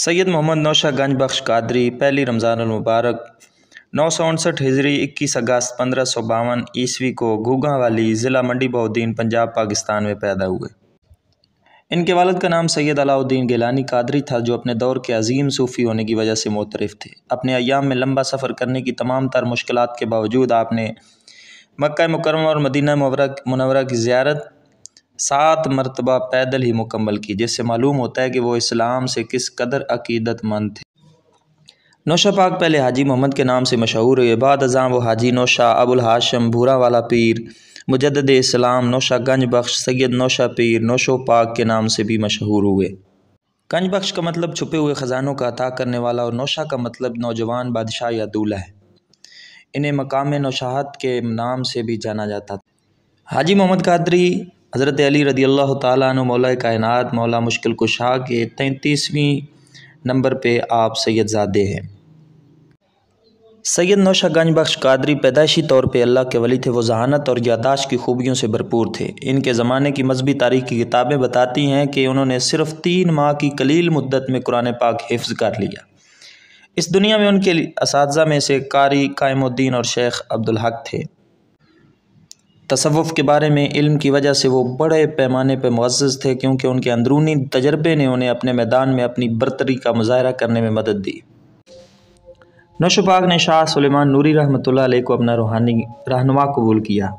सैयद मोहम्मद नौशा गंज बख्श कादरी पहली रमज़ानमबारक नौ सौ उनसठ हिजरी इक्कीस अगस्त पंद्रह सौ बावन ईस्वी को घूगा वाली ज़िला मंडी बहुद्दीन पंजाब पाकिस्तान में पैदा हुए इनके वालद का नाम सैयद अलाउद्दीन गिलानी कादरी था जो अपने दौर के अजीम सूफ़ी होने की वजह से मोतरफ़ थे अपने अयाम में लंबा सफ़र करने की तमाम तर मुश्किल के बावजूद आपने मक् मुकरम और मदीना मुबरक मुनवरा की ज्यारत सात मरतबा पैदल ही मुकम्मल की जिससे मालूम होता है कि वो इस्लाम से किस कदर अकीदतमंद थे नौशा पाक पहले हाजी मोहम्मद के नाम से मशहूर हुए बाद अजाम वो हाजी नौशा अबुल हाशम भूरा वाला पीर मुजद इस्लाम नौशा गंज बख्श सैद नौशा पीर नौशो पाक के नाम से भी मशहूर हुए गंज बख्श का मतलब छुपे हुए ख़जानों का अता करने वाला और नौशा का मतलब नौजवान बादशाह या दूल्हा है इन्हें मकाम नौशाहत के नाम से भी जाना जाता था हाजी मोहम्मद कादरी हज़रत अली रदी अल्लाह तु मौला कायन मौला मुश्किल कुशा के तैंतीसवीं नंबर पर आप सैदजादे हैं सैयद नौशा गंज बख्श कादरी पैदाइशी तौर पर अल्लाह के वली थे वो जहानत और यादाश की खूबियों से भरपूर थे इनके ज़माने की मजहबी तारीख की किताबें बताती हैं कि उन्होंने सिर्फ तीन माह की कलील मुद्दत में कुरान पाक हिफ्ज़ कर लिया इस दुनिया में उनके इस में से कारी कायमुद्दीन और शेख अब्दुल हक थे तसवुफ़ के बारे में इल्म की वजह से वो बड़े पैमाने पर मुजज़ थे क्योंकि उनके अंदरूनी तजर्बे ने उन्हें अपने मैदान में अपनी बरतरी का मुजाहरा करने में मदद दी नशोपाक ने शाह सुलेमान नूरी रहमत को अपना रूहानी रहनुमा कबूल किया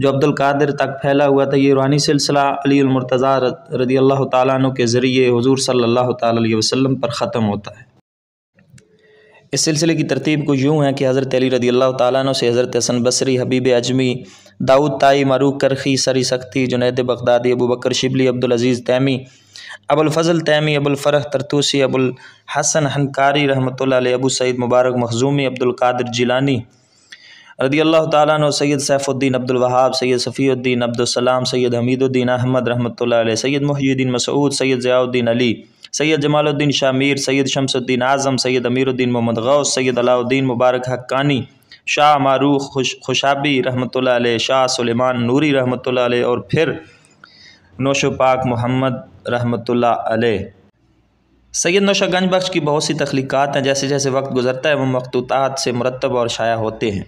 जो अब्दुल कादिर तक फैला हुआ था ये रूहानी सिलसिला अली मुर्तज़ा रदी अल्लाह तु के ज़रिए हजूर सल्ला वसम पर ख़त्म होता है इस सिलसिले की तरतीब कुछ यूँ है कि हज़रत अली रदी अल्लाह तु से हज़रत हसन बसरी हबीब अजमी दाऊद ताई मारूक Karkhi Sari Saqati Junaid Baghdadi Abu Bakr Shibli Aziz Tamimi Fazal Tamimi Farah Tartusi Abul Hasan Hakkari रहमत अबू सईद मुबारक मखजूमी अब्दुल्कादर जिलानी रदी अल्लाह ताली सैद सैफ़ुद्दीन अब्दुलवहाब सैद सफीद्दीन अब्दुलसलम सैद हमीदुद्दीन अहमद रहमत सैद मुहीद्दीन मसूद सैद ज़ियाउद्दीन अली सैद जमालुद्दीन शामीर सैद शमसुद्दीन आज़म सैद अमीरुद्दीन मोहम्मद गौस सैद अलाउद्दीन मुबारक हक्कानी शाह मारूख खुश खुशाबी रहमत शाह सुलेमान नूरी रहमत और फिर नोश पाक मोहम्मद रहमत सैद नौशा गंज बख्श की बहुत सी तख्लीक़ात हैं जैसे जैसे वक्त गुजरता है वह मखतूतात से मरतब और शाया होते हैं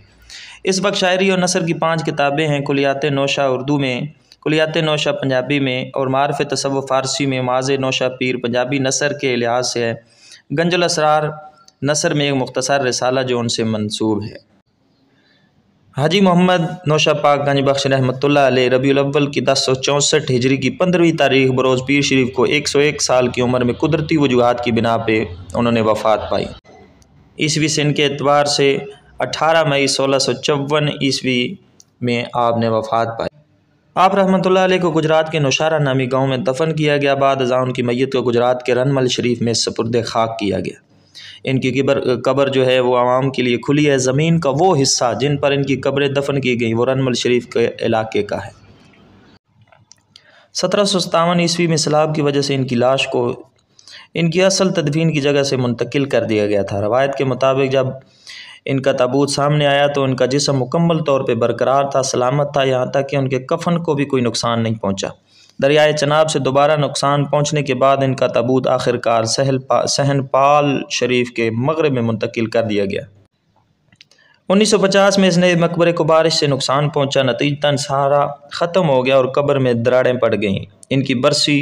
इस वक्त शायरी और नसर की पाँच किताबें हैं कुलियात नौशा उर्दू में कुलियात नौशा पंजाबी में और मारफ तसव फ़ारसी में माज नौशा पीर पंजाबी नसर के लिहाज से है गंजल असरार नसर में एक मुख्तसर रसाला जो उनसे मनसूब है हाजी मोहम्मद नौशा पाक गंज बख्श रहमत रबी अव्वल की दस सौ चौंसठ हिजरी की पंद्रहवीं तारीख बरोज़ पीर शरीफ को एक सौ एक साल की उम्र में कुदरती वजूहत की बिना पर उन्होंने वफ़ात पाई ईसवी सिंह के एतवार से अठारह मई सोलह सौ चौवन ईस्वी में आपने वफ़ात पाई आप रहमत को गुजरात के नौशारा नामी गाँव में दफन किया गया बाद अज़ा उनकी मैत को गुजरात के रनमल शरीफ में सपुरद खाक किया गया इनकी कबर जो है वो आवाम के लिए खुली है ज़मीन का वो हिस्सा जिन पर इनकी कब्रें दफन की गई वो रनमल शरीफ के इलाके का है सत्रह सौ सतावन ईस्वी में सैलाब की वजह से इनकी लाश को इनकी असल तदफीन की जगह से मुंतकिल कर दिया गया था रवायत के मुताबिक जब इनका ताबूत सामने आया तो उनका जिसम मुकम्मल तौर पर बरकरार था सलामत था यहाँ तक कि उनके कफन को भी कोई नुकसान नहीं पहुँचा दरियाए चनाब से दोबारा नुकसान पहुँचने के बाद इनका तबूत आखिरकार सहल पा सहन पाल शरीफ के मगरब में मुंतकिल कर दिया गया 1950 में इस नए मकबरे को बारिश से नुकसान पहुंचा नतीजतन सहारा ख़त्म हो गया और कब्र में दराड़ें पड़ गईं इनकी बरसी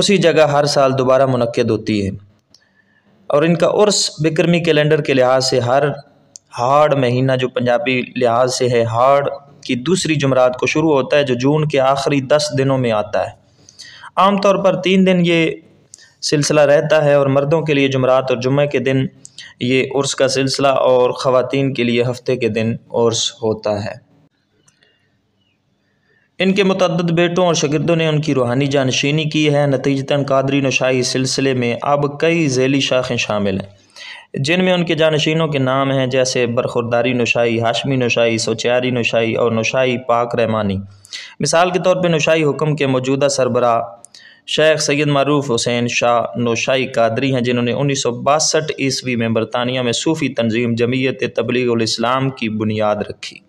उसी जगह हर साल दोबारा मनद होती है और इनका उर्स बिक्रमी कैलेंडर के लिहाज से हर हाड़ महीना जो पंजाबी लिहाज से है हाड़ की दूसरी जुमरात को शुरू होता है जो जून के आखिरी दस दिनों में आता है तौर पर तीन दिन ये सिलसिला रहता है और मर्दों के लिए जुमरात और जुम्मे के दिन ये उर्स का सिलसिला और ख़वातीन के लिए हफ्ते के दिन उर्स होता है इनके मतदद बेटों और शगिरदों ने उनकी रूहानी जानशीनी की है नतीजतन कादरी नशाही सिलसिले में अब कई झैली शाखें शामिल हैं जिनमें उनके जानशीनों के नाम हैं जैसे बरखुरदारी नुशाई हाशमी नुशाई सोचारी नुशाई और नुशाई पाक रहमानी मिसाल के तौर पर नुशाई हुक्म के मौजूदा सरबरा शेख सैयद मरूफ हुसैन शाह नोशाई कादरी हैं जिन्होंने उन्नीस सौ बासठ ईस्वी में बरतानिया में सूफ़ी तंजीम जमीयत तबलीग इस्लाम की बुनियाद रखी